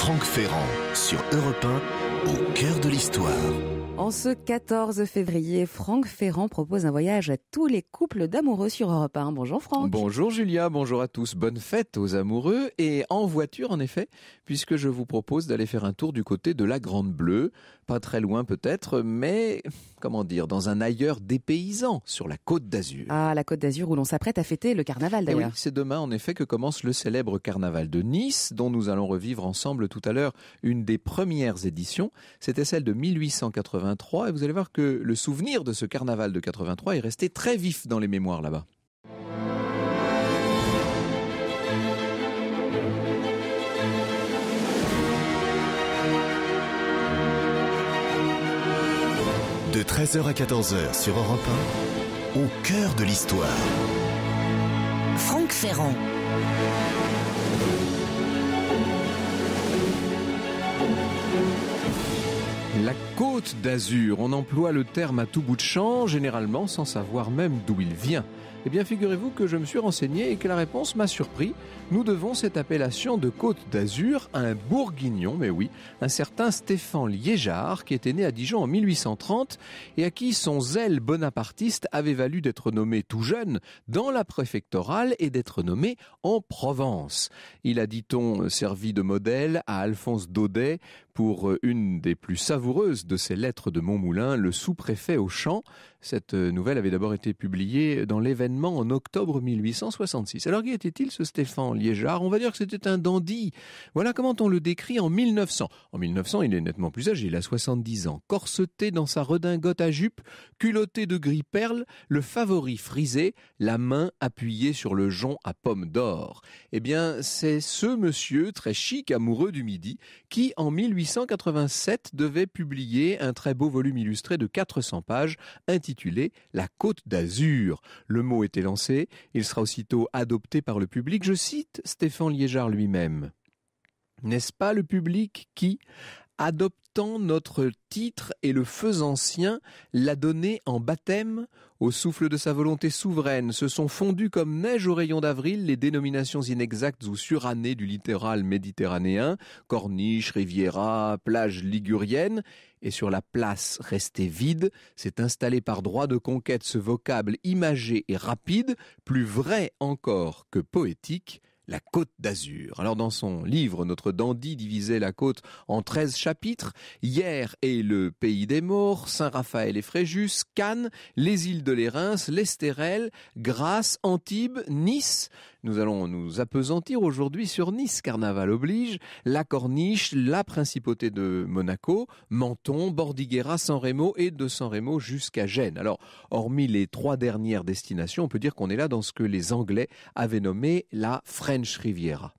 Franck Ferrand sur Europe 1, au cœur de l'histoire. En ce 14 février, Franck Ferrand propose un voyage à tous les couples d'amoureux sur Europe 1. Bonjour Franck. Bonjour Julia, bonjour à tous. Bonne fête aux amoureux et en voiture en effet, puisque je vous propose d'aller faire un tour du côté de la Grande Bleue, pas très loin peut-être, mais comment dire, dans un ailleurs dépaysant, sur la côte d'Azur. Ah, la côte d'Azur où l'on s'apprête à fêter le carnaval eh d'ailleurs. c'est demain en effet que commence le célèbre carnaval de Nice, dont nous allons revivre ensemble tout à l'heure une des premières éditions. C'était celle de 1883 et vous allez voir que le souvenir de ce carnaval de 83 est resté très vif dans les mémoires là-bas. De 13h à 14h sur Europe 1, au cœur de l'histoire. Franck Ferrand. La Côte d'Azur, on emploie le terme à tout bout de champ, généralement sans savoir même d'où il vient. Eh bien, figurez-vous que je me suis renseigné et que la réponse m'a surpris. Nous devons cette appellation de Côte d'Azur à un bourguignon, mais oui, un certain Stéphane Liégeard, qui était né à Dijon en 1830 et à qui son zèle bonapartiste avait valu d'être nommé tout jeune dans la préfectorale et d'être nommé en Provence. Il a, dit-on, servi de modèle à Alphonse Daudet pour euh, une des plus savoureuses de ses lettres de Montmoulin, le sous-préfet au champ. Cette euh, nouvelle avait d'abord été publiée dans l'événement en octobre 1866. Alors qui était-il ce Stéphane Liégeard, on va dire que c'était un dandy. Voilà comment on le décrit en 1900. En 1900, il est nettement plus âgé, il a 70 ans, corseté dans sa redingote à jupe, culotté de gris perle, le favori frisé, la main appuyée sur le jonc à pomme d'or. Eh bien, c'est ce monsieur très chic, amoureux du Midi, qui en 1887 devait publier un très beau volume illustré de 400 pages intitulé La Côte d'Azur. Le mot était lancé, il sera aussitôt adopté par le public, je cite, Stéphane Liégeard lui-même. N'est-ce pas le public qui, adoptant notre titre et le faisant sien, l'a donné en baptême Au souffle de sa volonté souveraine, se sont fondues comme neige au rayon d'avril les dénominations inexactes ou surannées du littéral méditerranéen, corniche, riviera, plage ligurienne, et sur la place restée vide, s'est installé par droit de conquête ce vocable imagé et rapide, plus vrai encore que poétique, la Côte d'Azur. Alors dans son livre, notre dandy divisait la côte en 13 chapitres. Hier est le pays des morts, Saint-Raphaël et Fréjus, Cannes, les îles de l'Érins, l'Estérel, Grasse, Antibes, Nice. Nous allons nous appesantir aujourd'hui sur Nice, carnaval oblige, la Corniche, la principauté de Monaco, Menton, Bordighera, San Remo et de San Remo jusqu'à Gênes. Alors, hormis les trois dernières destinations, on peut dire qu'on est là dans ce que les Anglais avaient nommé la French Riviera.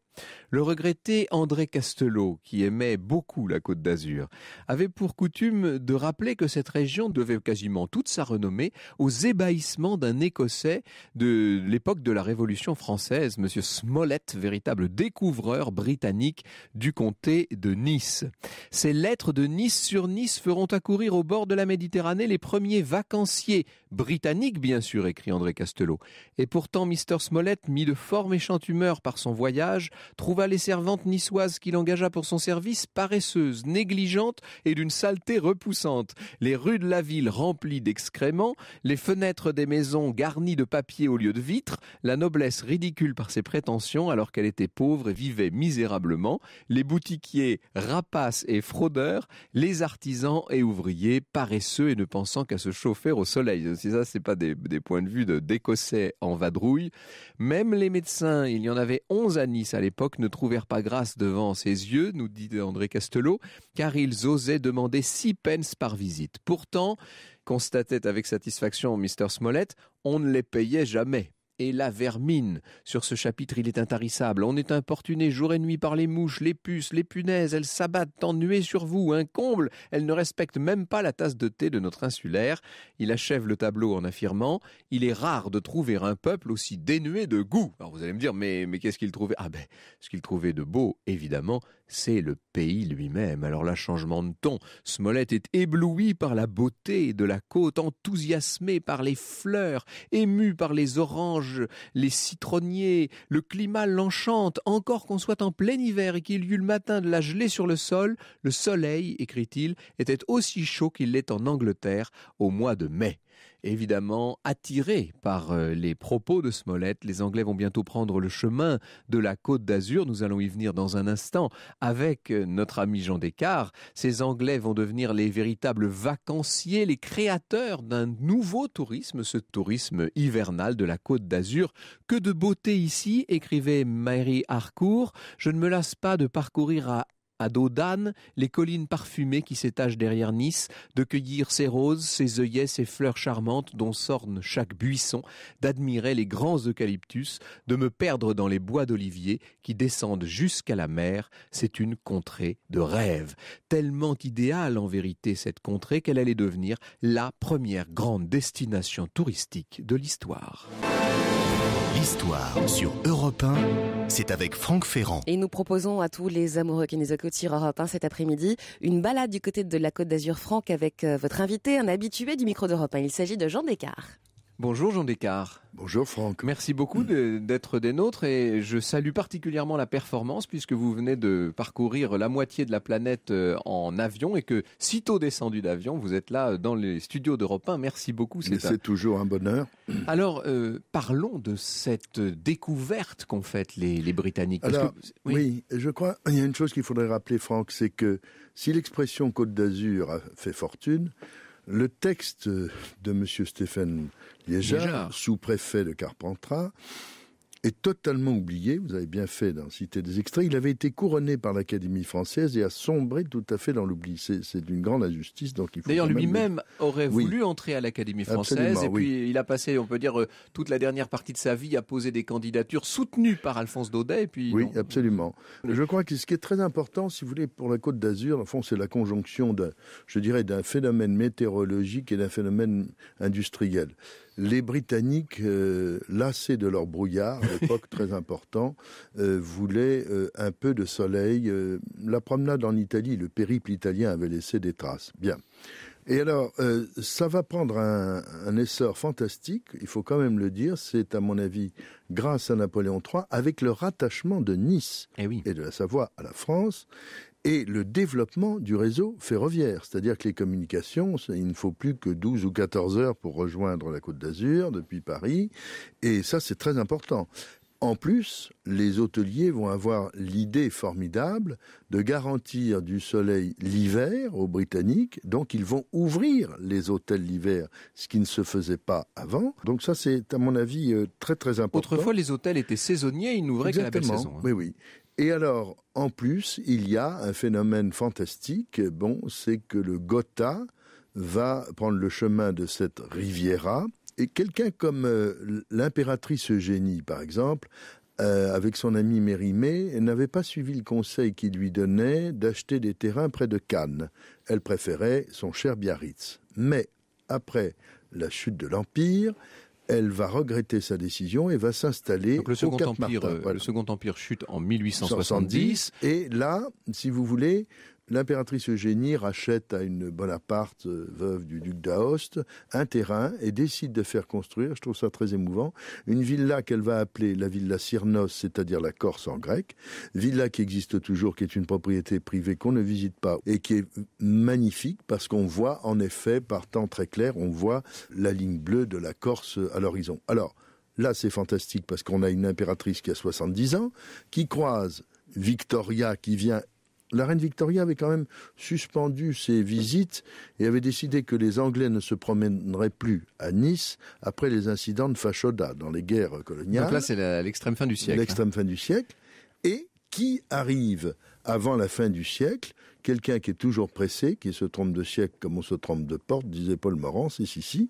Le regretté André Castelot, qui aimait beaucoup la Côte d'Azur, avait pour coutume de rappeler que cette région devait quasiment toute sa renommée aux ébahissements d'un Écossais de l'époque de la Révolution française, M. Smollett, véritable découvreur britannique du comté de Nice. Ces lettres de Nice sur Nice feront accourir au bord de la Méditerranée les premiers vacanciers britanniques, bien sûr, écrit André Castelot. Et pourtant, Mr Smollett, mis de fort méchante humeur par son voyage, trouva les servantes niçoises qu'il engagea pour son service paresseuses, négligentes et d'une saleté repoussante. Les rues de la ville remplies d'excréments, les fenêtres des maisons garnies de papier au lieu de vitres, la noblesse ridicule par ses prétentions alors qu'elle était pauvre et vivait misérablement, les boutiquiers rapaces et fraudeurs, les artisans et ouvriers paresseux et ne pensant qu'à se chauffer au soleil. C'est ça, c'est pas des, points de vue d'Écossais en vadrouille. Même les médecins, il y en avait 11 à Nice à l'époque, ne trouvèrent pas grâce devant ses yeux, nous dit André Castelot, car ils osaient demander six pence par visite. Pourtant, constatait avec satisfaction Mr. Smollett, on ne les payait jamais et la vermine. Sur ce chapitre, il est intarissable. On est importuné jour et nuit par les mouches, les puces, les punaises. Elles s'abattent en sur vous. Un comble. Elles ne respectent même pas la tasse de thé de notre insulaire. Il achève le tableau en affirmant Il est rare de trouver un peuple aussi dénué de goût. Alors vous allez me dire Mais, mais qu'est-ce qu'il trouvait Ah ben, ce qu'il trouvait de beau, évidemment, c'est le pays lui-même. Alors là, changement de ton, Smollett est ébloui par la beauté de la côte, enthousiasmé par les fleurs, ému par les oranges, les citronniers, le climat l'enchante, encore qu'on soit en plein hiver et qu'il y eût le matin de la gelée sur le sol, le soleil, écrit-il, était aussi chaud qu'il l'est en Angleterre au mois de mai évidemment attirés par euh, les propos de Smollett. Les Anglais vont bientôt prendre le chemin de la Côte d'Azur. Nous allons y venir dans un instant avec euh, notre ami Jean Descartes. Ces Anglais vont devenir les véritables vacanciers, les créateurs d'un nouveau tourisme, ce tourisme hivernal de la Côte d'Azur. Que de beauté ici, écrivait Mary Harcourt. Je ne me lasse pas de parcourir à à dos d'âne les collines parfumées qui s'étagent derrière Nice, de cueillir ses roses, ses œillets, ses fleurs charmantes dont s'orne chaque buisson, d'admirer les grands eucalyptus, de me perdre dans les bois d'oliviers qui descendent jusqu'à la mer, c'est une contrée de rêve. Tellement idéale en vérité cette contrée qu'elle allait devenir la première grande destination touristique de l'histoire. Histoire sur Europe 1, c'est avec Franck Ferrand. Et nous proposons à tous les amoureux qui nous écoutent sur Europe 1 cet après-midi une balade du côté de la Côte d'Azur Franck avec euh, votre invité, un habitué du micro d'Europe 1. Il s'agit de Jean Descartes. Bonjour Jean Descartes. Bonjour Franck. Merci beaucoup d'être des nôtres et je salue particulièrement la performance puisque vous venez de parcourir la moitié de la planète euh, en avion et que sitôt descendu d'avion, vous êtes là euh, dans les studios d'Europe 1. Merci beaucoup. C'est, toujours un bonheur. Alors euh, parlons de cette découverte qu'ont faite les, Britanniques. Alors, oui. je crois il y a une chose qu'il faudrait rappeler Franck, c'est que si l'expression Côte d'Azur a fait fortune, le texte de M. Stéphane Liégeard, sous-préfet de Carpentras, est totalement oublié, vous avez bien fait d'en citer des extraits, il avait été couronné par l'Académie française et a sombré tout à fait dans l'oubli. C'est d'une grande injustice. D'ailleurs, lui-même aurait voulu entrer à l'Académie française et puis il a passé, on peut dire, euh, toute la dernière partie de sa vie à poser des candidatures soutenues par Alphonse Daudet. Et puis, oui, absolument. Je crois que ce qui est très important, si vous voulez, pour la Côte d'Azur, en c'est la conjonction de, je dirais, d'un phénomène météorologique et d'un phénomène industriel les Britanniques, euh, lassés de leur brouillard, à l'époque très important, euh, voulaient euh, un peu de soleil. la promenade en Italie, le périple italien avait laissé des traces. Bien. Et alors, ça va prendre un, essor fantastique, il faut quand même le dire, c'est à mon avis grâce à Napoléon III, avec le rattachement de Nice eh et de la Savoie à la France, et le développement du réseau ferroviaire. C'est-à-dire que les communications, il ne faut plus que 12 ou 14 heures pour rejoindre la Côte d'Azur depuis Paris, et ça c'est très important. En plus, les hôteliers vont avoir l'idée formidable de garantir du soleil l'hiver aux Britanniques, donc ils vont ouvrir les hôtels l'hiver, ce qui ne se faisait pas avant. Donc ça, c'est à mon avis euh, très très important. Autrefois, les hôtels étaient saisonniers, ils n'ouvraient qu'à la belle saison. Hein. Oui, oui. Et alors, en plus, il y a un phénomène fantastique, bon, c'est que le Gotha va prendre le chemin de cette Riviera, et quelqu'un comme euh, l'impératrice Eugénie, par exemple, euh, avec son ami Mérimée, n'avait pas suivi le conseil qu'il lui donnait d'acheter des terrains près de Cannes. Elle préférait son cher Biarritz. Mais après la chute de l'Empire, elle va regretter sa décision et va s'installer au Empire, euh, Le Second Empire chute en 1870. Et là, si vous voulez, l'impératrice Eugénie rachète à une Bonaparte, euh, veuve du duc d'Aoste, un terrain et décide de faire construire, je trouve ça très émouvant, une villa qu'elle va appeler la villa Cyrnos, c'est-à-dire la Corse en grec, villa qui existe toujours, qui est une propriété privée qu'on ne visite pas et qui est magnifique parce qu'on voit en effet, par temps très clair, on voit la ligne bleue de la Corse à l'horizon. Alors, Là, c'est fantastique parce qu'on a une impératrice qui a 70 ans, qui croise Victoria qui vient la reine Victoria avait quand même suspendu ses visites et avait décidé que les Anglais ne se promèneraient plus à Nice après les incidents de Fashoda dans les guerres coloniales. Donc là, c'est l'extrême fin du siècle. Hein. L'extrême fin du siècle. Et qui arrive avant la fin du siècle Quelqu'un qui est toujours pressé, qui se trompe de siècle comme on se trompe de porte, disait Paul Morand, c'est si,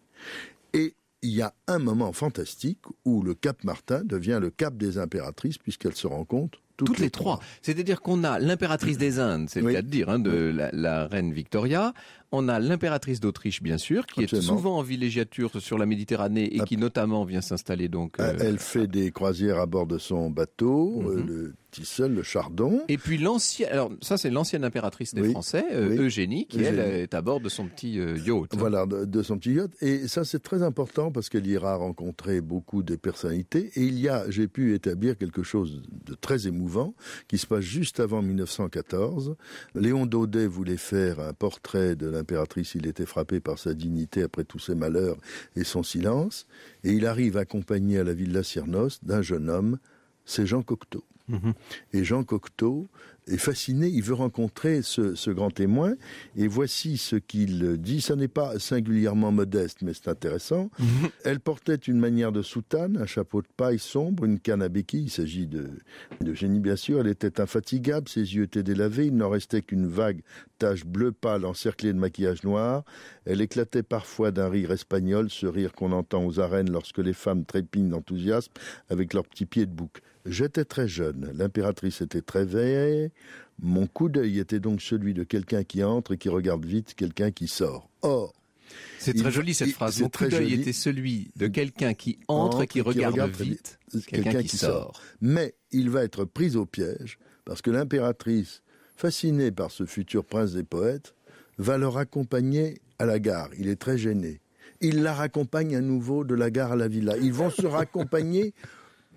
Et il y a un moment fantastique où le Cap Martin devient le Cap des impératrices puisqu'elle se rencontrent. Toutes, les, trois. C'est-à-dire qu'on a l'impératrice des Indes, c'est le cas de dire, hein, de la, reine Victoria. On a l'impératrice d'Autriche, bien sûr, qui est souvent en villégiature sur la Méditerranée et ah. qui notamment vient s'installer donc. Ah, euh, elle fait des croisières à bord de son bateau, euh, mhm. le Tissel, le Chardon. Et puis l'ancien, alors ça c'est l'ancienne impératrice des Français, euh, Eugénie, qui elle est à bord de son petit yacht. Voilà, de, de, son petit yacht. Et ça c'est très important parce qu'elle ira rencontrer beaucoup de personnalités. Et il y a, j'ai pu établir quelque chose de très émouvant qui se passe juste avant 1914. Léon Daudet voulait faire un portrait de la l'impératrice, il était frappé par sa dignité après tous ses malheurs et son silence, et il arrive accompagné à la villa Cyrnos d'un jeune homme, c'est Jean Cocteau. Mhm. Et Jean Cocteau est fasciné, il veut rencontrer ce, grand témoin, et voici ce qu'il dit. Ça n'est pas singulièrement modeste, mais c'est intéressant. Elle portait une manière de soutane, un chapeau de paille sombre, une canne à béquilles, il s'agit de, de génie bien sûr, elle était infatigable, ses yeux étaient délavés, il n'en restait qu'une vague tache bleu pâle encerclée de maquillage noir, elle éclatait parfois d'un rire espagnol, ce rire qu'on entend aux arènes lorsque les femmes trépignent d'enthousiasme avec leurs petits pieds de bouc. J'étais très jeune, l'impératrice était très veillée, mon coup d'œil était donc celui de quelqu'un qui entre et qui regarde vite quelqu'un qui sort. Or, c'est très joli cette phrase. Mon coup d'œil était celui de quelqu'un qui entre, et qui, regarde, vite quelqu'un qui, sort. sort. Mais il va être pris au piège parce que l'impératrice, fascinée par ce futur prince des poètes, va le raccompagner à la gare. Il est très gêné. Il la raccompagne à nouveau de la gare à la villa. Ils vont se raccompagner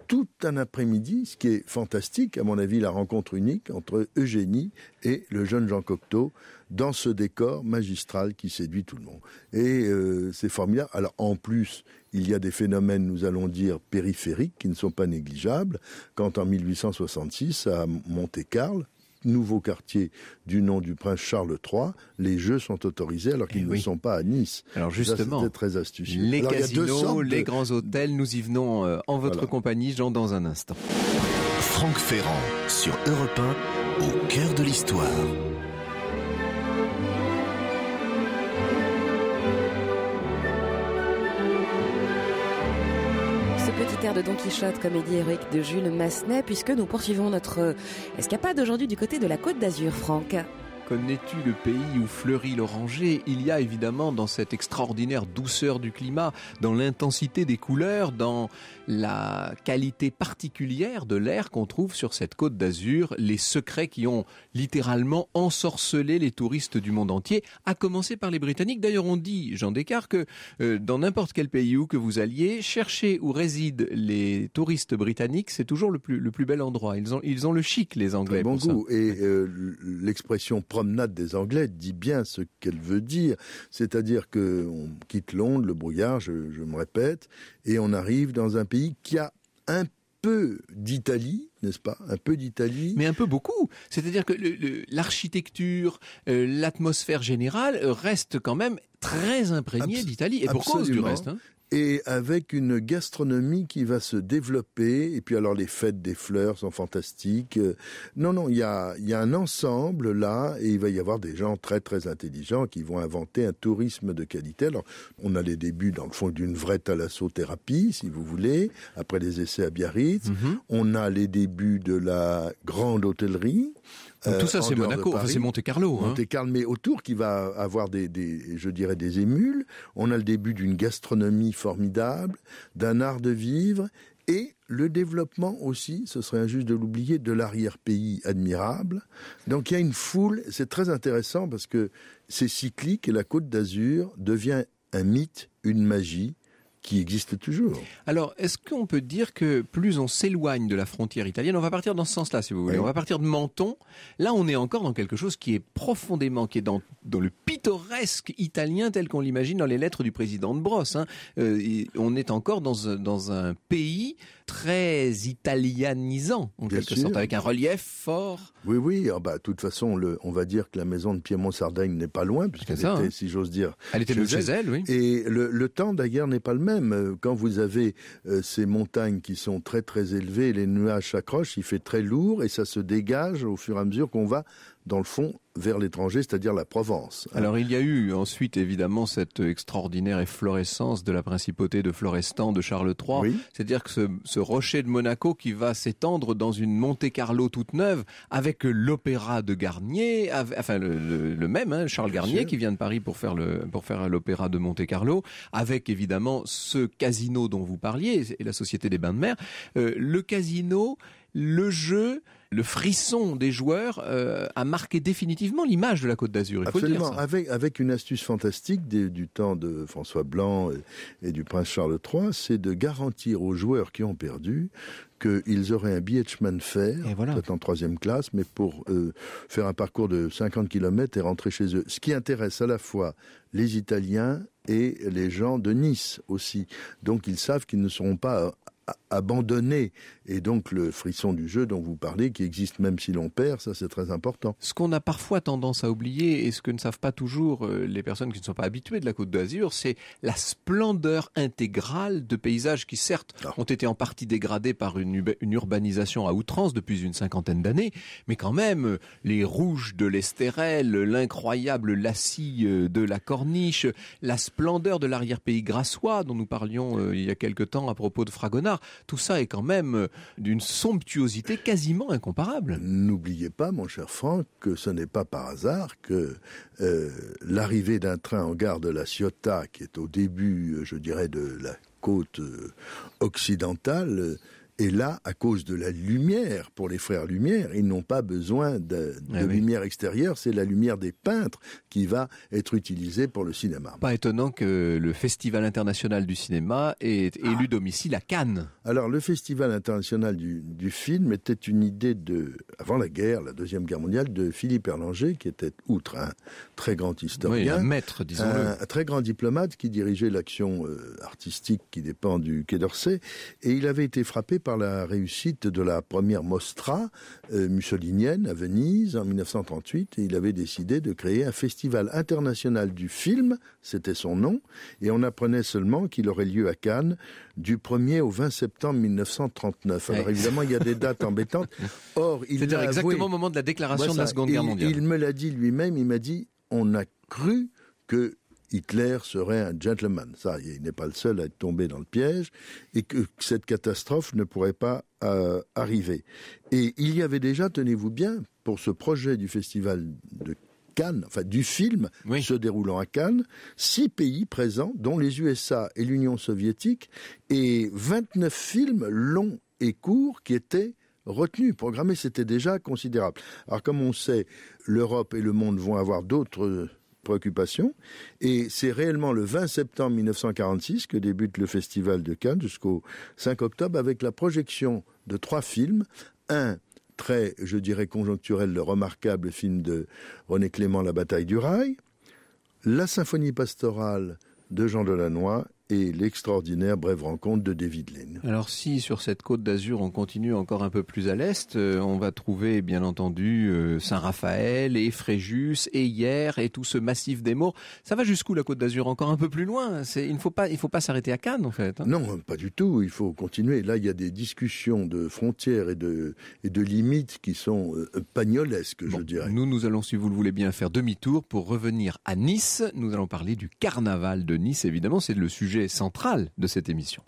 tout un après-midi, ce qui est fantastique, à mon avis, la rencontre unique entre Eugénie et le jeune Jean Cocteau dans ce décor magistral qui séduit tout le monde. Et ces euh, c'est formidable. Alors en plus, il y a des phénomènes, nous allons dire, périphériques qui ne sont pas négligeables. Quand en 1866, à Monte-Carlo, nouveau quartier du nom du prince Charles III, les jeux sont autorisés alors qu'ils eh ne sont pas à Nice. Alors justement, très astucieux. Les casinos, les grands hôtels, nous y venons euh, en votre compagnie, Jean, dans un instant. Franck Ferrand sur Europe 1, au cœur de l'histoire. de Don Quichotte, comédie héroïque de Jules Massenet, puisque nous poursuivons notre euh, escapade aujourd'hui du côté de la Côte d'Azur, Franck. Connais-tu le pays où fleurit l'oranger Il y a évidemment dans cette extraordinaire douceur du climat, dans l'intensité des couleurs, dans la qualité particulière de l'air qu'on trouve sur cette côte d'Azur, les secrets qui ont littéralement ensorcelé les touristes du monde entier, à commencer par les Britanniques. D'ailleurs, on dit, Jean Descartes, que euh, dans n'importe quel pays où que vous alliez, chercher où résident les touristes britanniques, c'est toujours le plus, le plus bel endroit. Ils ont, ils ont le chic, les Anglais. Bon goût. Et euh, l'expression promenade des Anglais dit bien ce qu'elle veut dire, c'est-à-dire que on quitte Londres, le brouillard, je, me répète, et on arrive dans un pays qui a un peu d'Italie, n'est-ce pas Un peu d'Italie. Mais un peu beaucoup. C'est-à-dire que l'architecture, euh, l'atmosphère générale reste quand même très imprégnée d'Italie. Et pour cause du reste. Hein et avec une gastronomie qui va se développer. Et puis alors les fêtes des fleurs sont fantastiques. Euh, non, non, il y a, un ensemble là et il va y avoir des gens très très intelligents qui vont inventer un tourisme de qualité. Alors on a les débuts dans le fond d'une vraie thalassothérapie, si vous voulez, après les essais à Biarritz. Mm-hmm. On a les débuts de la grande hôtellerie tout ça, euh, c'est Monaco, enfin, c'est Monte Carlo. Hein. Monte Carlo, mais autour qui va avoir des, des, je dirais, des émules. On a le début d'une gastronomie formidable, d'un art de vivre et le développement aussi, ce serait injuste de l'oublier, de l'arrière-pays admirable. Donc il y a une foule, c'est très intéressant parce que c'est cyclique et la Côte d'Azur devient un mythe, une magie, qui existe toujours. Alors, est-ce qu'on peut dire que plus on s'éloigne de la frontière italienne, on va partir dans ce sens-là, si vous voulez, on va partir de Menton. Là, on est encore dans quelque chose qui est profondément, qui est dans, le pittoresque italien tel qu'on l'imagine dans les lettres du président de Brosse. Hein. Euh, on est encore dans un pays très italianisant, en quelque sorte, avec un relief fort. Oui, oui, ah bah, de toute façon, on va dire que la maison de Piémont-Sardaigne n'est pas loin, puisqu'elle était, hein. si j'ose dire... Elle était chez, chez elle, oui. Et le, temps d'ailleurs n'est pas le même. Euh, quand vous avez euh, ces montagnes qui sont très très élevées, les nuages s'accrochent, il fait très lourd, et ça se dégage au fur et à mesure qu'on va dans le fond, vers l'étranger, c'est-à-dire la Provence. Hein. Alors il y a eu ensuite évidemment cette extraordinaire efflorescence de la principauté de Florestan de Charles III, c'est-à-dire que ce, rocher de Monaco qui va s'étendre dans une Monte Carlo toute neuve avec l'opéra de Garnier, enfin le, même hein, Charles Garnier qui vient de Paris pour faire l'opéra de Monte Carlo, avec évidemment ce casino dont vous parliez et la Société des Bains de Mer, euh, le casino, le jeu le frisson des joueurs euh, a marqué définitivement l'image de la Côte d'Azur. Absolument, avec avec une astuce fantastique du temps de François Blanc et, du prince Charles III, c'est de garantir aux joueurs qui ont perdu qu'ils auraient un billet de chemin de fer, peut-être en troisième classe, mais pour euh, faire un parcours de 50 km et rentrer chez eux. Ce qui intéresse à la fois les Italiens et les gens de Nice aussi. Donc ils savent qu'ils ne seront pas abandonné. Et donc le frisson du jeu dont vous parlez, qui existe même si l'on perd, ça c'est très important. Ce qu'on a parfois tendance à oublier et ce que ne savent pas toujours euh, les personnes qui ne sont pas habituées de la Côte d'Azur, c'est la splendeur intégrale de paysages qui certes ah. ont été en partie dégradés par une, urbanisation à outrance depuis une cinquantaine d'années, mais quand même les rouges de l'Estérel, l'incroyable lacis euh, de la Corniche, la splendeur de l'arrière-pays grassois dont nous parlions euh, il y a quelque temps à propos de Fragonard, tout ça est quand même euh, d'une somptuosité quasiment incomparable. N'oubliez pas, mon cher Franck, que ce n'est pas par hasard que euh, l'arrivée d'un train en gare de la Ciotat, qui est au début, euh, je dirais, de la côte occidentale, et là, à cause de la lumière, pour les frères Lumière, ils n'ont pas besoin de, ah lumière extérieure, c'est la lumière des peintres qui va être utilisée pour le cinéma. Pas étonnant que le Festival international du cinéma ait élu domicile à Cannes. Alors, le Festival international du, film était une idée de, avant la guerre, la Deuxième Guerre mondiale, de Philippe Erlanger, qui était, outre un très grand historien, un maître, disons Un, très grand diplomate qui dirigeait l'action euh, artistique qui dépend du Quai d'Orsay, et il avait été frappé par la réussite de la première Mostra euh, mussolinienne à Venise en 1938 il avait décidé de créer un festival international du film, c'était son nom, et on apprenait seulement qu'il aurait lieu à Cannes du 1er au 20 septembre 1939. Alors évidemment, il y a des dates embêtantes. Or, il cest exactement au moment de la déclaration de la Seconde Guerre mondiale. il me l'a dit lui-même, il m'a dit on a cru que Hitler serait un gentleman. Ça, il n'est pas le seul à être tombé dans le piège et que cette catastrophe ne pourrait pas euh, arriver. Et il y avait déjà, tenez-vous bien, pour ce projet du festival de Cannes, enfin du film se déroulant à Cannes, six pays présents, dont les USA et l'Union soviétique, et 29 films longs et courts qui étaient retenus, programmés. C'était déjà considérable. Alors comme on sait, l'Europe et le monde vont avoir d'autres préoccupation. Et c'est réellement le 20 septembre 1946 que débute le Festival de Cannes jusqu'au 5 octobre avec la projection de trois films. Un très, je dirais, conjoncturel, le remarquable film de René Clément, La bataille du rail, la symphonie pastorale de Jean Delannoy et l'extraordinaire brève rencontre de David Lynn. Alors si sur cette côte d'Azur on continue encore un peu plus à l'est, euh, on va trouver bien entendu euh, Saint-Raphaël et Fréjus et Hier et tout ce massif des Maures. Ça va jusqu'où la côte d'Azur Encore un peu plus loin. C'est il ne faut pas il faut pas s'arrêter à Cannes en fait. Hein. non, pas du tout, il faut continuer. Là, il y a des discussions de frontières et de et de limites qui sont euh, pagnolesques, je dirais. Nous nous allons si vous le voulez bien faire demi-tour pour revenir à Nice. Nous allons parler du carnaval de Nice évidemment, c'est le sujet central de cette émission.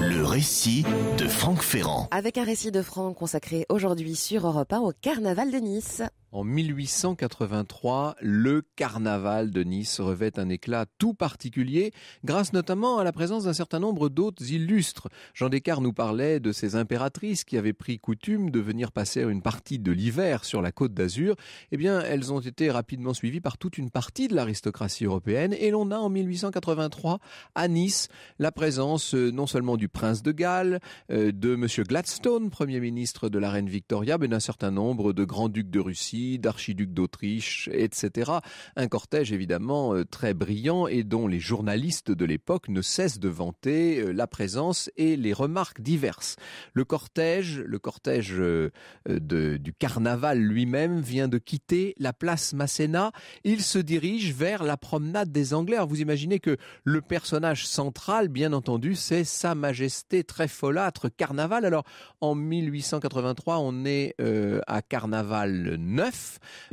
Le récit de Franck Ferrand. Avec un récit de Franck consacré aujourd'hui sur Europe 1 au Carnaval de Nice. En 1883, le carnaval de Nice revêt un éclat tout particulier, grâce notamment à la présence d'un certain nombre d'hôtes illustres. Jean Descartes nous parlait de ces impératrices qui avaient pris coutume de venir passer une partie de l'hiver sur la côte d'Azur. Eh bien, elles ont été rapidement suivies par toute une partie de l'aristocratie européenne et l'on a en 1883 à Nice la présence euh, non seulement du prince de Galles, euh, de monsieur Gladstone, premier ministre de la reine Victoria, mais d'un certain nombre de grands ducs de Russie, d'archiduc d'Autriche, etc. Un cortège évidemment euh, très brillant et dont les journalistes de l'époque ne cessent de vanter euh, la présence et les remarques diverses. Le cortège, le cortège euh, du carnaval lui-même vient de quitter la place Masséna. Il se dirige vers la promenade des Anglais. vous imaginez que le personnage central, bien entendu, c'est Sa Majesté très folâtre Carnaval. Alors en 1883, on est à Carnaval 9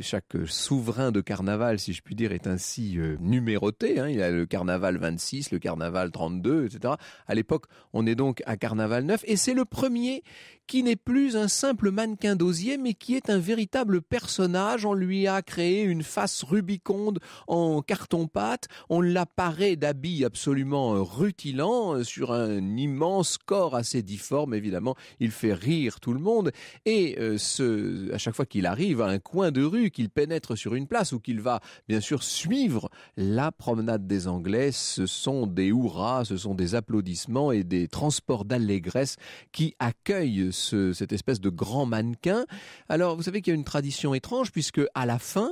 chaque euh, souverain de carnaval, si je puis dire, est ainsi euh, numéroté. Hein. Il y a le carnaval 26, le carnaval 32, etc. À l'époque, on est donc à carnaval 9 et c'est le premier qui n'est plus un simple mannequin d'osier, mais qui est un véritable personnage. On lui a créé une face rubiconde en carton-pâte, on l'a paré d'habits absolument euh, rutilants euh, sur un immense corps assez difforme, évidemment, il fait rire tout le monde, et euh, ce, à chaque fois qu'il arrive à un coin de rue, qu'il pénètre sur une place ou qu'il va, bien sûr, suivre la promenade des Anglais, ce sont des hurrahs, ce sont des applaudissements et des transports d'allégresse qui accueillent cette espèce de grand mannequin. Alors, vous savez qu'il y a une tradition étrange puisque à la fin,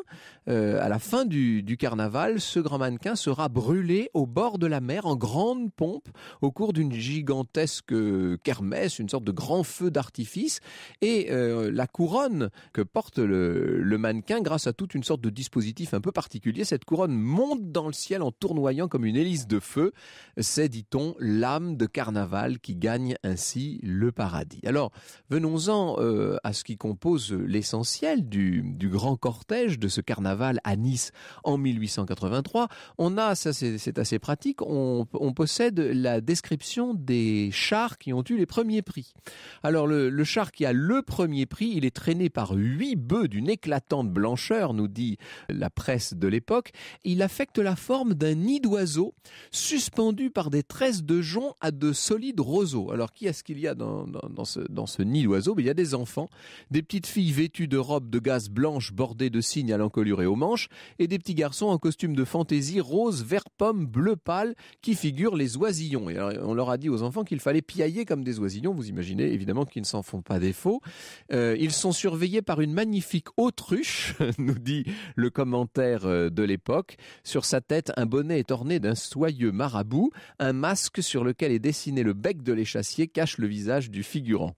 euh, à la fin du, carnaval, ce grand mannequin sera brûlé au bord de la mer en grande pompe au cours d'une gigantesque kermesse, une sorte de grand feu d'artifice, et euh, la couronne que porte le, le mannequin, grâce à toute une sorte de dispositif un peu particulier, cette couronne monte dans le ciel en tournoyant comme une hélice de feu. C'est, dit-on, l'âme de carnaval qui gagne ainsi le paradis. Alors, venons-en euh, à ce qui compose l'essentiel du, grand cortège de ce carnaval à Nice en 1883. On a, ça c'est assez pratique, on, possède la description des chars qui ont eu les premiers prix. Alors, le, char qui a le premier prix, il est traîné par huit bœufs d'une éclatante blancheur, nous dit la presse de l'époque. Il affecte la forme d'un nid d'oiseau suspendu par des tresses de jonc à de solides roseaux. Alors, qui est-ce qu'il y a dans, dans ce dans dans ce nid d'oiseaux, mais il y a des enfants, des petites filles vêtues de robes de gaze blanche bordées de signes à l'encolure et aux manches, et des petits garçons en costume de fantaisie rose, vert pomme, bleu pâle, qui figurent les oisillons. Et on leur a dit aux enfants qu'il fallait piailler comme des oisillons, vous imaginez évidemment qu'ils ne s'en font pas défaut. Euh, ils sont surveillés par une magnifique autruche, nous dit le commentaire euh, de l'époque. Sur sa tête, un bonnet est orné d'un soyeux marabout, un masque sur lequel est dessiné le bec de l'échassier cache le visage du figurant.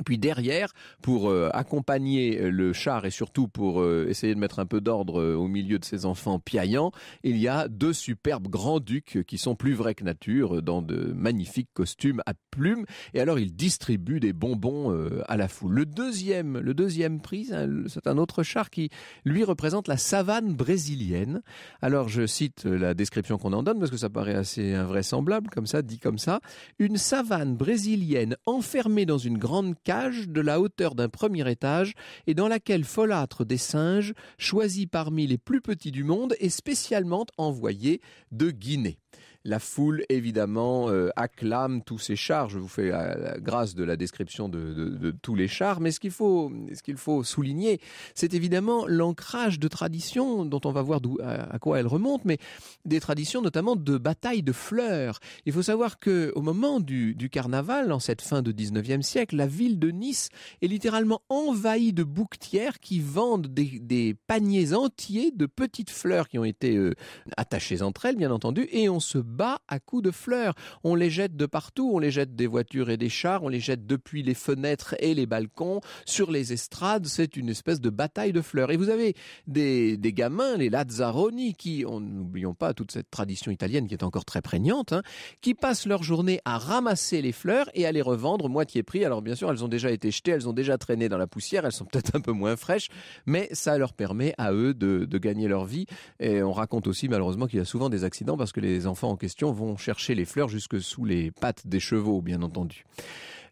Et puis derrière, pour euh, accompagner euh, le char et surtout pour euh, essayer de mettre un peu d'ordre au milieu de ces enfants piaillants, il y a deux superbes grands-ducs qui sont plus vrais que nature, dans de magnifiques costumes à plumes. Et alors ils distribuent des bonbons à la foule. Le deuxième, le deuxième prix, c'est un autre char qui, lui, représente la savane brésilienne. Alors je cite la description qu'on en donne parce que ça paraît assez invraisemblable, comme ça, dit comme ça. Une savane brésilienne enfermée dans une grande cage de la hauteur d'un premier étage et dans laquelle folâtre des singes choisis parmi les plus petits du monde et spécialement envoyés de Guinée. La foule, évidemment, euh, acclame tous ces chars. Je vous fais la, grâce de la description de, tous les chars. Mais ce qu'il faut, ce qu'il faut souligner, c'est évidemment l'ancrage de traditions dont on va voir à, à, quoi elles remontent, mais des traditions notamment de batailles de fleurs. Il faut savoir que au moment du, carnaval, en cette fin de 19e siècle, la ville de Nice est littéralement envahie de bouquetières qui vendent des, paniers entiers de petites fleurs qui ont été euh, attachées entre elles, bien entendu, et on se bas à coups de fleurs. On les jette de partout, on les jette des voitures et des chars, on les jette depuis les fenêtres et les balcons, sur les estrades, c'est une espèce de bataille de fleurs. Et vous avez des, des gamins, les Lazzaroni, qui, on n'oublions pas toute cette tradition italienne qui est encore très prégnante, hein, qui passent leur journée à ramasser les fleurs et à les revendre moitié prix. Alors bien sûr, elles ont déjà été jetées, elles ont déjà traîné dans la poussière, elles sont peut-être un peu moins fraîches, mais ça leur permet à eux de, de gagner leur vie. Et on raconte aussi malheureusement qu'il y a souvent des accidents parce que les enfants ont vont chercher les fleurs jusque sous les pattes des chevaux, bien entendu.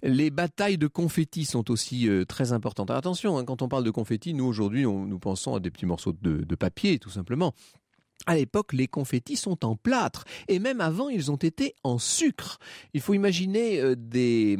Les batailles de confettis sont aussi euh, très importantes. Alors attention, hein, quand on parle de confettis, nous aujourd'hui, nous pensons à des petits morceaux de papier, tout simplement. À l'époque, les confettis sont en plâtre et même avant, ils ont été en sucre. Il faut imaginer euh, des,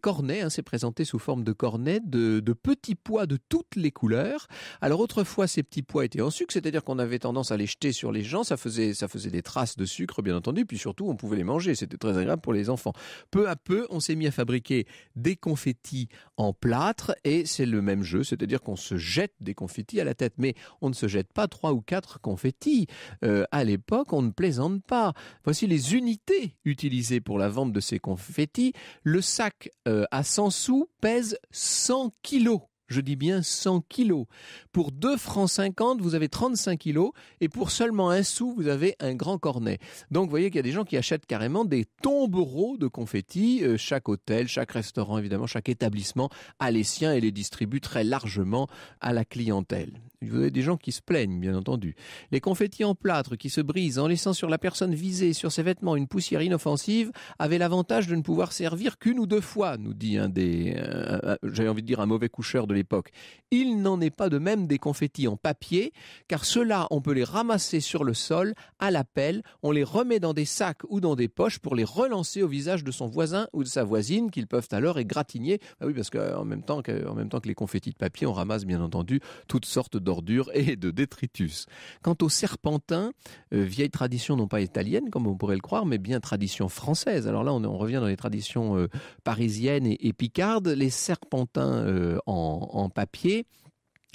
cornets, hein, c'est présenté sous forme de cornets, de, petits pois de toutes les couleurs. Alors autrefois, ces petits pois étaient en sucre, c'est-à-dire qu'on avait tendance à les jeter sur les gens, ça faisait, ça faisait des traces de sucre, bien entendu, puis surtout, on pouvait les manger, c'était très agréable pour les enfants. Peu à peu, on s'est mis à fabriquer des confettis en plâtre et c'est le même jeu, c'est-à-dire qu'on se jette des confettis à la tête, mais on ne se jette pas trois ou quatre confettis euh, à l'époque, on ne plaisante pas. Voici les unités utilisées pour la vente de ces confettis. Le sac euh, à 100 sous pèse 100 kilos. Je dis bien 100 kilos. Pour 2 francs 50, vous avez 35 kilos et pour seulement un sou, vous avez un grand cornet. Donc, vous voyez qu'il y a des gens qui achètent carrément des tombereaux de confettis. Euh, chaque hôtel, chaque restaurant, évidemment, chaque établissement a les siens et les distribue très largement à la clientèle. Vous avez des gens qui se plaignent, bien entendu. Les confettis en plâtre qui se brisent en laissant sur la personne visée, sur ses vêtements, une poussière inoffensive, avaient l'avantage de ne pouvoir servir qu'une ou deux fois, nous dit un des, euh, euh, j'avais envie de dire un mauvais coucheur de l'époque. Il n'en est pas de même des confettis en papier, car ceux-là, on peut les ramasser sur le sol, à la pelle, on les remet dans des sacs ou dans des poches pour les relancer au visage de son voisin ou de sa voisine, qu'ils peuvent alors égratigner. Ah oui, parce qu'en même temps que, en même temps que les confettis de papier, on ramasse, bien entendu, toutes sortes de et de détritus. Quant aux serpentins, euh, vieille tradition non pas italienne comme on pourrait le croire, mais bien tradition française. Alors là, on, revient dans les traditions euh, parisiennes et, et, picardes. Les serpentins euh, en papier,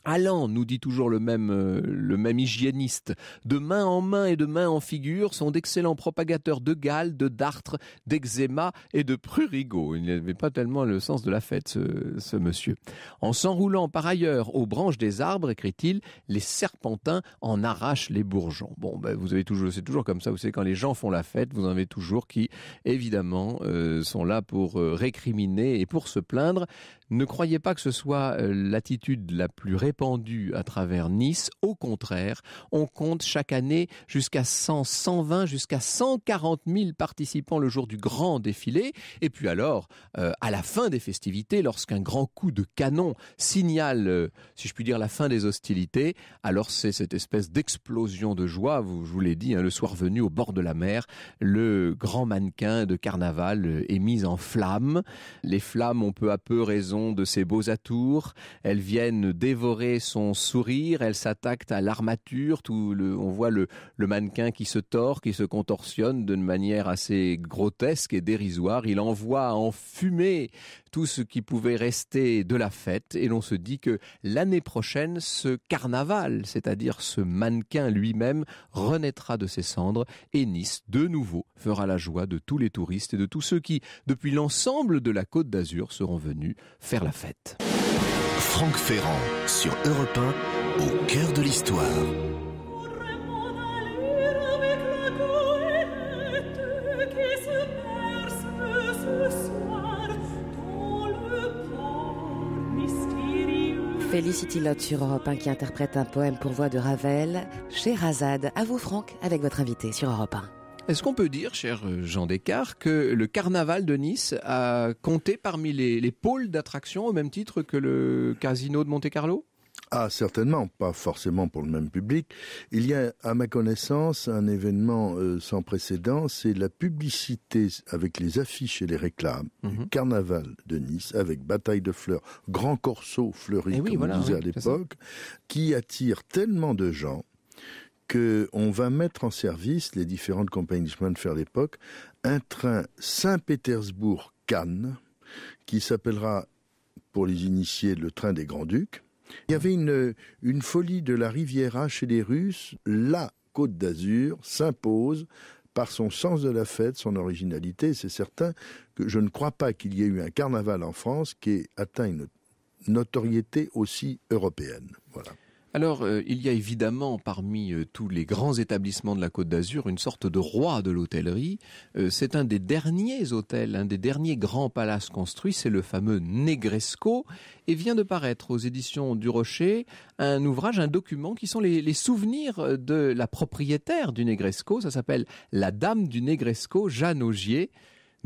Allant, nous dit toujours le même, euh, le même hygiéniste, de main en main et de main en figure, sont d'excellents propagateurs de gale, de dartre, d'eczéma et de prurigo. Il n'avait pas tellement le sens de la fête, ce, monsieur. En s'enroulant par ailleurs aux branches des arbres, écrit-il, les serpentins en arrachent les bourgeons. Bon, ben, vous avez toujours, c'est toujours comme ça, vous savez, quand les gens font la fête, vous en avez toujours qui, évidemment, euh, sont là pour euh, récriminer et pour se plaindre. Ne croyez pas que ce soit l'attitude la plus pendu à travers Nice. Au contraire, on compte chaque année jusqu'à 100, 120, jusqu'à 140 000 participants le jour du grand défilé. Et puis alors, euh, à la fin des festivités, lorsqu'un grand coup de canon signale, euh, si je puis dire, la fin des hostilités, alors c'est cette espèce d'explosion de joie, vous, je vous l'ai dit, hein, le soir venu au bord de la mer, le grand mannequin de carnaval euh, est mis en flammes. Les flammes ont peu à peu raison de ces beaux atours. Elles viennent dévorer son sourire, elle s'attaque à l'armature, on voit le, le mannequin qui se tord, qui se contorsionne d'une manière assez grotesque et dérisoire, il envoie en fumée tout ce qui pouvait rester de la fête et l'on se dit que l'année prochaine, ce carnaval, c'est-à-dire ce mannequin lui-même, renaîtra de ses cendres et Nice, de nouveau, fera la joie de tous les touristes et de tous ceux qui, depuis l'ensemble de la côte d'Azur, seront venus faire la fête. Franck Ferrand sur Europe 1, au cœur de l'histoire. Félicity Lott sur Europe 1 qui interprète un poème pour voix de Ravel, Razad. À vous Franck, avec votre invité sur Europe 1. Est-ce qu'on peut dire, cher euh, Jean Descartes, que le carnaval de Nice a compté parmi les, pôles d'attraction au même titre que le casino de Monte-Carlo ah, certainement, pas forcément pour le même public. Il y a, à ma connaissance, un événement euh, sans précédent, c'est la publicité avec les affiches et les réclames du mhm. carnaval de Nice, avec bataille de fleurs, grand corso fleuri, eh disait à l'époque, qui attire tellement de gens qu'on va mettre en service, les différentes compagnies de chemin de fer l'époque, un train Saint-Pétersbourg-Cannes, qui s'appellera, pour les initiés, le train des Grands-Ducs. Il y avait une, folie de la Riviera chez les Russes. La Côte d'Azur s'impose par son sens de la fête, son originalité. C'est certain que je ne crois pas qu'il y ait eu un carnaval en France qui ait atteint une notoriété aussi européenne. Voilà. Alors, euh, il y a évidemment parmi euh, tous les grands établissements de la Côte d'Azur une sorte de roi de l'hôtellerie. Euh, c'est un des derniers hôtels, un des derniers grands palaces construits, c'est le fameux Negresco, et vient de paraître aux éditions du Rocher un ouvrage, un document qui sont les, les souvenirs de la propriétaire du Negresco. Ça s'appelle La Dame du Negresco, Jeanne Augier.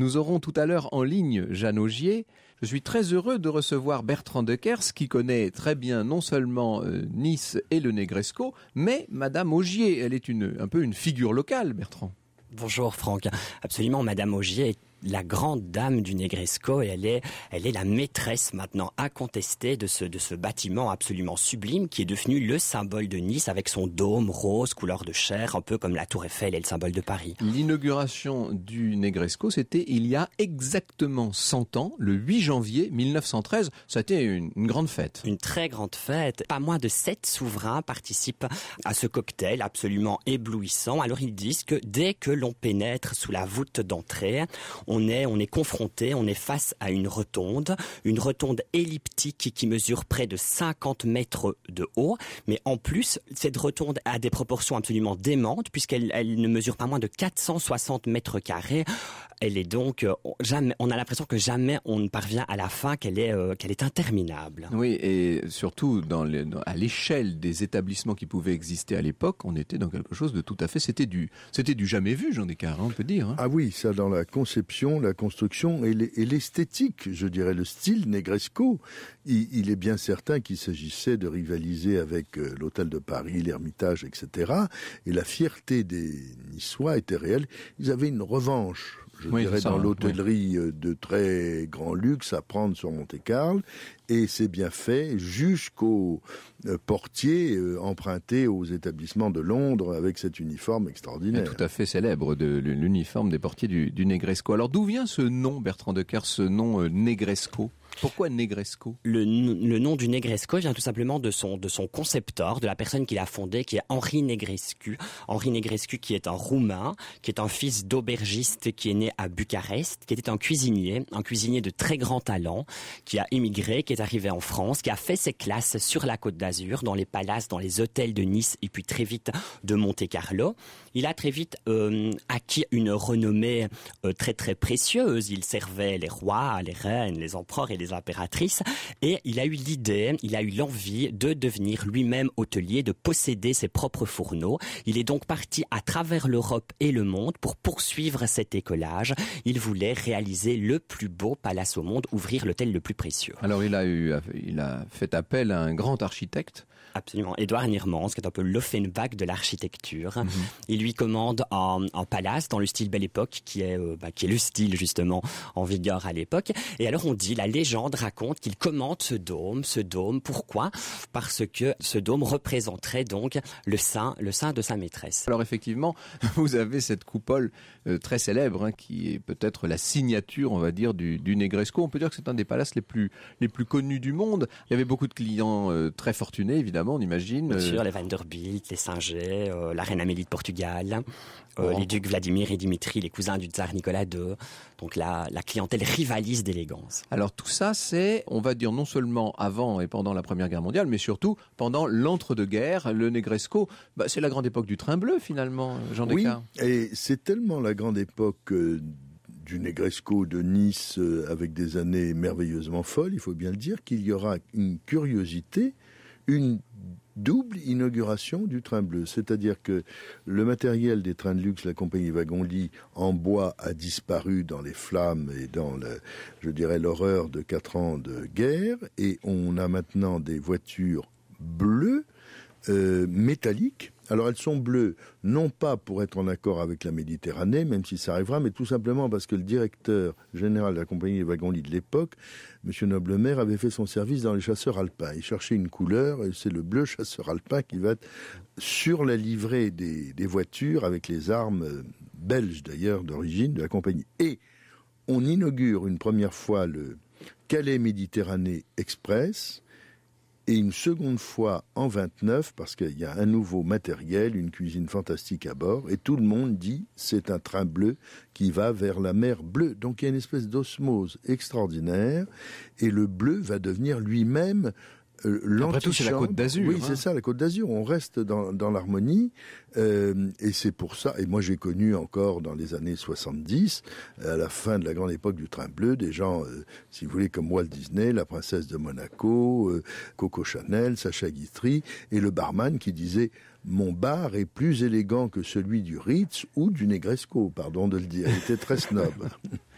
Nous aurons tout à l'heure en ligne Jeanne Augier. Je suis très heureux de recevoir Bertrand Dekers, qui connaît très bien non seulement euh, Nice et le Negresco, mais Madame Augier. Elle est une, un peu une figure locale, Bertrand. Bonjour Franck. Absolument, Madame Augier est la grande dame du Negresco elle est, elle est la maîtresse maintenant incontestée de ce, de ce bâtiment absolument sublime qui est devenu le symbole de Nice avec son dôme rose couleur de chair, un peu comme la Tour Eiffel est le symbole de Paris. L'inauguration du Negresco, c'était il y a exactement 100 ans, le 8 janvier 1913. Ça a une, grande fête. Une très grande fête. Pas moins de 7 souverains participent à ce cocktail absolument éblouissant. Alors ils disent que dès que l'on pénètre sous la voûte d'entrée, on est, on est confronté, on est face à une rotonde, une rotonde elliptique qui mesure près de 50 mètres de haut. Mais en plus, cette rotonde a des proportions absolument démentes puisqu'elle ne mesure pas moins de 460 mètres carrés. Elle est donc euh, On a l'impression que jamais on ne parvient à la fin, qu'elle est euh, qu'elle est interminable. Oui, et surtout à l'échelle des établissements qui pouvaient exister à l'époque, on était dans quelque chose de tout à fait. C'était du c'était du jamais vu, Jean Descartes, hein, on peut dire. Hein. Ah oui, ça dans la conception la construction et l'esthétique, je dirais, le style Negresco. Il, il est bien certain qu'il s'agissait de rivaliser avec euh, l'Hôtel de Paris, l'Ermitage, etc. Et la fierté des Niçois était réelle. Ils avaient une revanche je dirais, dans l'hôtellerie euh, de très grand luxe à prendre sur Monte Carlo. Et c'est bien fait jusqu'aux euh, portier euh, emprunté aux établissements de Londres avec cet uniforme extraordinaire. tout à fait célèbre de l'uniforme des portiers du, du Negresco. Alors d'où vient ce nom, Bertrand Decker, ce nom Negresco pourquoi Negresco le, nom du Negresco vient tout simplement de son, de son concepteur, de la personne qui l'a fondé, qui est Henri Negrescu. Henri Negrescu qui est un Roumain, qui est un fils d'aubergiste qui est né à Bucarest, qui était un cuisinier, un cuisinier de très grand talent, qui a immigré, qui est arrivé en France, qui a fait ses classes sur la Côte d'Azur, dans les palaces, dans les hôtels de Nice et puis très vite de Monte-Carlo. Il a très vite euh, acquis une renommée euh, très très précieuse. Il servait les rois, les reines, les empereurs et les impératrices. Et il a eu l'idée, il a eu l'envie de devenir lui-même hôtelier, de posséder ses propres fourneaux. Il est donc parti à travers l'Europe et le monde pour poursuivre cet écolage. Il voulait réaliser le plus beau palace au monde, ouvrir l'hôtel le plus précieux. Alors il a eu, il a fait appel à un grand architecte absolument. Édouard Nirmans, qui est un peu l'Offenbach de l'architecture. Mhm. Il lui commande un, palace dans le style Belle Époque, qui est, euh, bah, qui est le style justement en vigueur à l'époque. Et alors on dit, la légende raconte qu'il commande ce dôme, ce dôme. Pourquoi Parce que ce dôme représenterait donc le sein, le sein de sa maîtresse. Alors effectivement, vous avez cette coupole euh, très célèbre hein, qui est peut-être la signature, on va dire, du, Negresco. On peut dire que c'est un des palaces les plus les plus connus du monde. Il y avait beaucoup de clients euh, très fortunés, évidemment on imagine. Bien euh, sûr, les Vanderbilt, les Singer, euh, la reine Amélie de Portugal, euh, les ducs Vladimir et Dimitri, les cousins du tsar Nicolas II. Donc la, la clientèle rivalise d'élégance. Alors tout ça, c'est, on va dire, non seulement avant et pendant la Première Guerre mondiale, mais surtout pendant l'entre-deux-guerres, le Negresco. Bah, c'est la grande époque du train bleu, finalement, Jean Oui, et c'est tellement la grande époque du Negresco de Nice avec des années merveilleusement folles, il faut bien le dire, qu'il y aura une curiosité, une double inauguration du train bleu. C'est-à-dire que le matériel des trains de luxe, la compagnie Wagon-Lit, en bois a disparu dans les flammes et dans, je dirais, l'horreur de quatre ans de guerre. Et on a maintenant des voitures bleues euh, métalliques. Alors elles sont bleues, non pas pour être en accord avec la Méditerranée, même si ça arrivera, mais tout simplement parce que le directeur général de la compagnie des wagons-lits de l'époque, M. Noblemer, avait fait son service dans les chasseurs alpins. Il cherchait une couleur, et c'est le bleu chasseur alpin qui va être sur la livrée des, des voitures, avec les armes euh, belges d'ailleurs d'origine de la compagnie. Et on inaugure une première fois le Calais Méditerranée Express, et une seconde fois en 29 parce qu'il y a un nouveau matériel, une cuisine fantastique à bord, et tout le monde dit c'est un train bleu qui va vers la mer bleue. Donc il y a une espèce d'osmose extraordinaire, et le bleu va devenir lui-même euh, Après tout, c'est la Côte d'Azur. Oui, hein. c'est ça, la Côte d'Azur. On reste dans, l'harmonie, euh, et c'est pour ça. Et moi, j'ai connu encore dans les années 70, à la fin de la grande époque du train bleu, des gens, euh, si vous voulez, comme Walt Disney, la princesse de Monaco, Coco Chanel, Sacha Guitry, et le barman qui disait mon bar est plus élégant que celui du Ritz ou du Negresco, pardon de le dire. Il était très snob.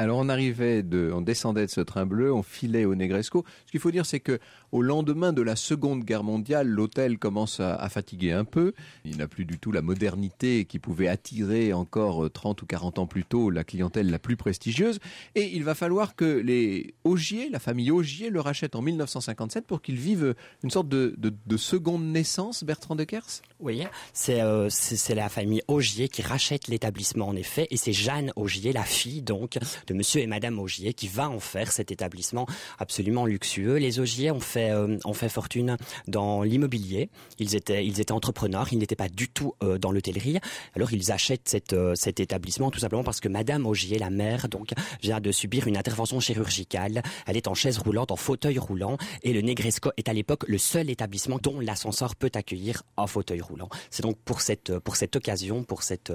Alors on arrivait, on descendait de ce train bleu, on filait au Negresco. Ce qu'il faut dire, c'est que au lendemain de la Seconde Guerre mondiale, l'hôtel commence à, fatiguer un peu. Il n'a plus du tout la modernité qui pouvait attirer encore 30 euh, ou 40 ans plus tôt la clientèle la plus prestigieuse. Et il va falloir que les Augier, la famille Augier, le rachète en 1957 pour qu'ils vivent une sorte de, seconde naissance, Bertrand de Kers Oui, euh, c'est la famille Augier qui rachète l'établissement en effet. Et c'est Jeanne Augier, la fille donc de Monsieur et Madame Augier qui va en faire cet établissement absolument luxueux. Les Augier ont fait euh, fait fortune dans l'immobilier. Ils étaient ils étaient entrepreneurs. Ils n'étaient pas du tout euh, dans l'hôtellerie. Alors ils achètent cette, euh, cet établissement tout simplement parce que Madame Augier, la mère, donc vient de subir une intervention chirurgicale. Elle est en chaise roulante, en fauteuil roulant, et le Negresco est à l'époque le seul établissement dont l'ascenseur peut accueillir un fauteuil roulant. C'est donc pour cette pour cette occasion, pour cette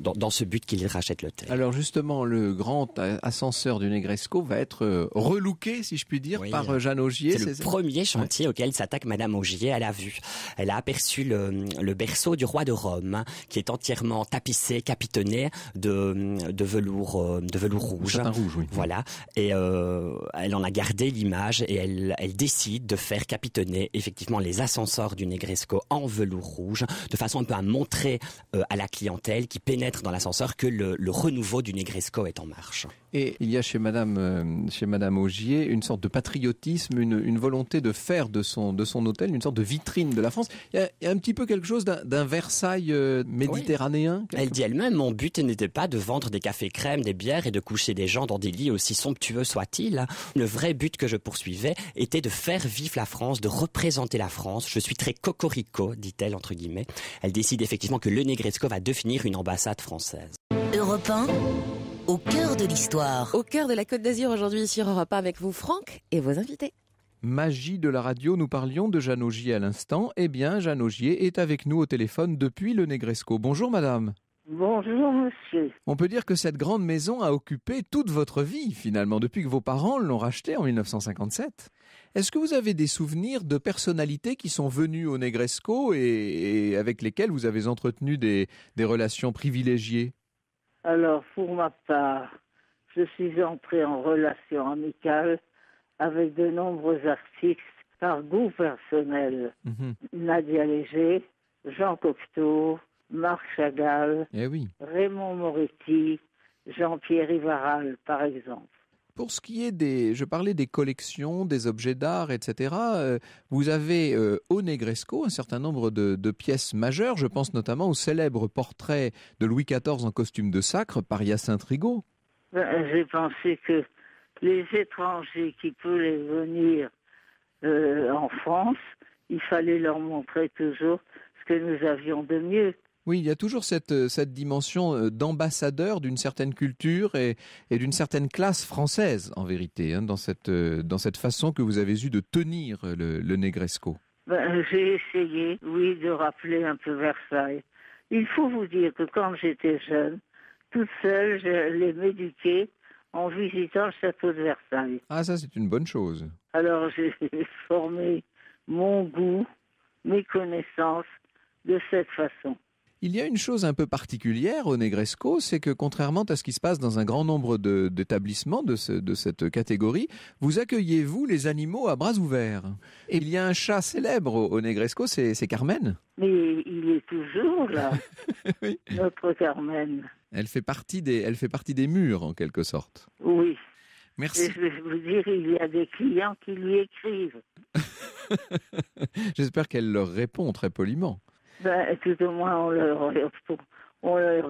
dans, ce but qu'il rachète l'hôtel. Alors justement, le grand ascenseur du Negresco va être euh, relooké, si je puis dire, par euh, Jeanne Augier. C'est le premier chantier auquel s'attaque Madame Augier à la vue. Elle a aperçu le, berceau du roi de Rome, qui est entièrement tapissé, capitonné de, de velours, euh, de velours rouge. Voilà. Et elle en a gardé l'image et elle, elle décide de faire capitonner effectivement les ascenseurs du Negresco en velours rouge, de façon un peu à montrer à la clientèle qui pénètre dans l'ascenseur que le, le renouveau du Negresco est en marche. Et il y a chez Madame, euh, chez Madame Augier une sorte de patriotisme, une, volonté de faire de son, de son hôtel une sorte de vitrine de la France. Il y a, un petit peu quelque chose d'un Versailles euh, méditerranéen. Elle dit elle-même, mon but n'était pas de vendre des cafés crème, des bières et de coucher des gens dans des lits aussi somptueux soient-ils. Le vrai but que je poursuivais était de faire vivre la France, de représenter la France. Je suis très cocorico, dit-elle entre guillemets. Elle décide effectivement que le Negresco va définir une ambassade française. Europe au cœur de l'histoire. Au cœur de la Côte d'Azur aujourd'hui sur Europe repas avec vous Franck et vos invités. Magie de la radio, nous parlions de Jeanne Augier à l'instant. Eh bien, Jeanne Augier est avec nous au téléphone depuis le Negresco. Bonjour madame. Bonjour monsieur. On peut dire que cette grande maison a occupé toute votre vie finalement, depuis que vos parents l'ont rachetée en 1957. Est-ce que vous avez des souvenirs de personnalités qui sont venues au Negresco et, avec lesquelles vous avez entretenu des relations privilégiées alors, pour ma part, je suis entrée en relation amicale avec de nombreux artistes par goût personnel. Mhm. Nadia Léger, Jean Cocteau, Marc Chagall, eh Raymond Moretti, Jean-Pierre Ivaral, par exemple. Pour ce qui est des, je parlais des collections, des objets d'art, etc. Euh, vous avez euh, au Negresco un certain nombre de, pièces majeures. Je pense notamment au célèbre portrait de Louis XIV en costume de sacre par Hyacinthe Rigaud. Ben, j'ai pensé que les étrangers qui pouvaient venir euh, en France, il fallait leur montrer toujours ce que nous avions de mieux. Oui, il y a toujours cette, euh, cette dimension euh, d'ambassadeur d'une certaine culture et, d'une certaine classe française, en vérité, hein, dans, cette, euh, dans cette façon que vous avez eu de tenir le, le Negresco. Ben, j'ai essayé, oui, de rappeler un peu Versailles. Il faut vous dire que quand j'étais jeune, toute seule, je l'ai m'éduquer en visitant le château de Versailles. Ah, ça, c'est une bonne chose. Alors, j'ai formé mon goût, mes connaissances de cette façon. Il y a une chose un peu particulière au Negresco, c'est que contrairement à ce qui se passe dans un grand nombre d'établissements de, cette catégorie, vous accueillez, vous, les animaux à bras ouverts. Et il y a un chat célèbre au, Negresco, c'est Carmen. Mais il est toujours là, notre Carmen. Elle fait, partie des, elle fait partie des murs, en quelque sorte. Oui. Merci. Je vais vous dire, il y a des clients qui lui écrivent. J'espère qu'elle leur répond très poliment tout ben, au moins on leur,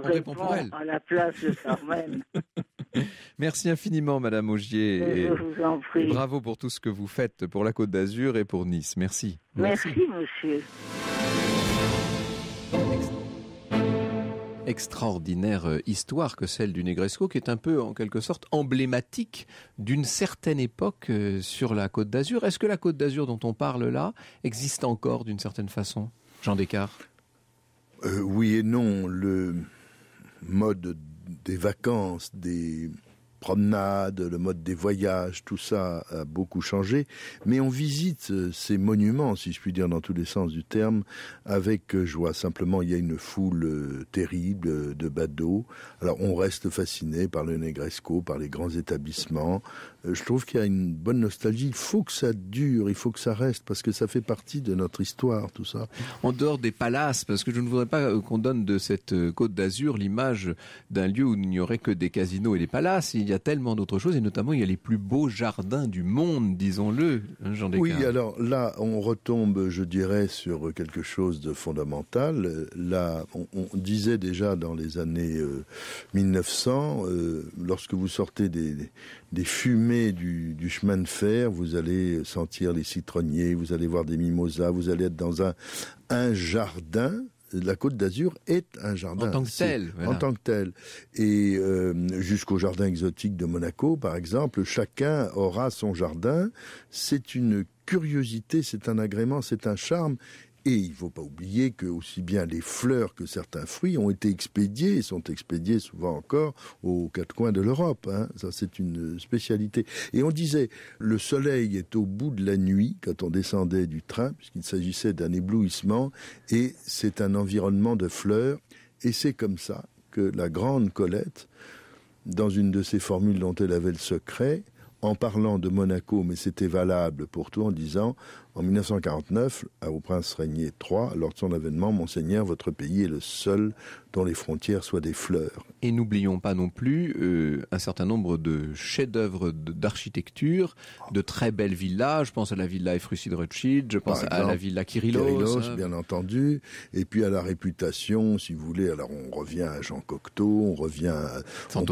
répond, à la place de Carmen. Merci infiniment, Madame Augier. Je vous en prie. bravo pour tout ce que vous faites pour la Côte d'Azur et pour Nice. Merci, Merci monsieur. extraordinaire euh, histoire que celle du Negresco, qui est un peu en quelque sorte emblématique d'une certaine époque euh, sur la Côte d'Azur. Est-ce que la Côte d'Azur dont on parle là existe encore d'une certaine façon Jean Descartes euh, Oui et non. Le mode des vacances, des Promenade, le mode des voyages, tout ça a beaucoup changé. Mais on visite euh, ces monuments, si je puis dire, dans tous les sens du terme, avec euh, joie. Simplement, il y a une foule euh, terrible de badauds. Alors, on reste fasciné par le Negresco, par les grands établissements. Je trouve qu'il y a une bonne nostalgie. Il faut que ça dure, il faut que ça reste, parce que ça fait partie de notre histoire, tout ça. En dehors des palaces, parce que je ne voudrais pas qu'on donne de cette côte d'Azur l'image d'un lieu où il n'y aurait que des casinos et des palaces. Il il y a tellement d'autres choses, et notamment il y a les plus beaux jardins du monde, disons-le, hein, Jean Descartes. Oui, alors là, on retombe, je dirais, sur quelque chose de fondamental. Là, on, disait déjà dans les années 1900, euh, euh, lorsque vous sortez des, fumées du, chemin de fer, vous allez sentir les citronniers, vous allez voir des mimosas, vous allez être dans un, un jardin la Côte d'Azur est un jardin. En tant que tel. En tant que tel. Et euh, jusqu'au jardin exotique de Monaco, par exemple, chacun aura son jardin. C'est une curiosité, c'est un agrément, c'est un charme et il ne faut pas oublier que aussi bien les fleurs que certains fruits ont été expédiés et sont expédiés souvent encore aux quatre coins de l'Europe. Hein. Ça, c'est une spécialité. Et on disait, le soleil est au bout de la nuit quand on descendait du train, puisqu'il s'agissait d'un éblouissement, et c'est un environnement de fleurs. Et c'est comme ça que la grande Colette, dans une de ses formules dont elle avait le secret, en parlant de Monaco, mais c'était valable pour tout, en disant en 1949, au prince régnier III, lors de son avènement, Monseigneur, votre pays est le seul dont les frontières soient des fleurs. Et n'oublions pas non plus euh, un certain nombre de chefs-d'œuvre d'architecture, de très belles villas. Je pense à la villa Efrussi de Rothschild, je pense à la villa Kyrillos. Kyrillos bien entendu. Et puis à la réputation, si vous voulez. Alors on revient à Jean Cocteau, on revient à, on mmh.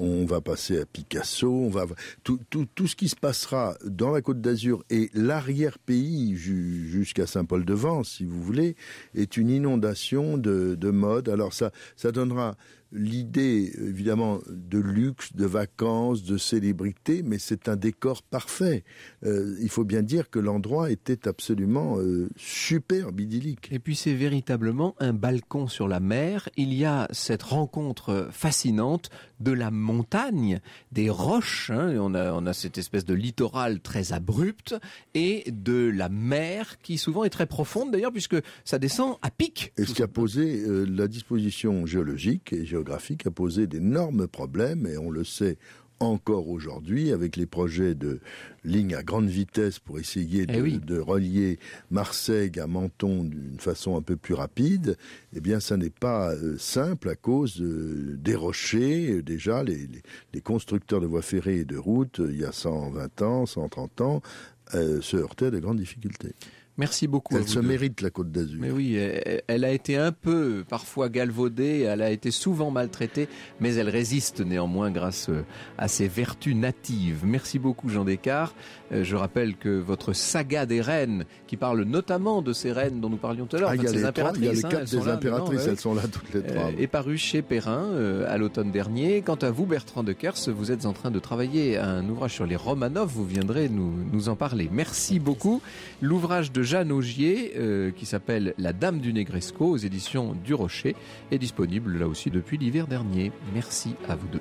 on va passer à Picasso, on va tout, tout, tout ce qui se passera dans la Côte d'Azur et l'arrière-pays jusqu'à Saint-Paul-de-Vence, si vous voulez, est une inondation de, de mode. Alors ça, ça donnera l'idée évidemment de luxe, de vacances, de célébrité, mais c'est un décor parfait. Euh, il faut bien dire que l'endroit était absolument euh, superbe, idyllique. Et puis c'est véritablement un balcon sur la mer. Il y a cette rencontre fascinante de la montagne, des roches, hein. on, a, cette espèce de littoral très abrupt, et de la mer qui souvent est très profonde d'ailleurs puisque ça descend à pic. Et ce qui a posé euh, la disposition géologique et géologique géographique a posé d'énormes problèmes, et on le sait encore aujourd'hui avec les projets de lignes à grande vitesse pour essayer eh de, relier Marseille à Menton d'une façon un peu plus rapide, eh bien ça n'est pas euh, simple à cause euh, des rochers. Déjà, les, constructeurs de voies ferrées et de routes, euh, il y a 120 ans, 130 ans, se heurtaient à de grandes difficultés. Merci beaucoup. Elle se mérite la Côte d'Azur. Mais oui, elle, a été un peu parfois galvaudée, elle a été souvent maltraitée, mais elle résiste néanmoins grâce euh, à ses vertus natives. Merci beaucoup Jean Descartes. Euh, je rappelle que votre saga des reines, qui parle notamment de ces reines dont nous parlions tout à l'heure, ah, impératrices, il y a les quatre hein, des impératrices, elles sont là toutes les euh, trois. est paru chez Perrin à l'automne dernier. Quant à vous, Bertrand de Kers, vous êtes en train de travailler un ouvrage sur les Romanov. Vous viendrez nous, nous en parler. Merci beaucoup. L'ouvrage de Jeanne Augier euh, qui s'appelle La Dame du Negresco aux éditions du Rocher est disponible là aussi depuis l'hiver dernier. Merci à vous deux.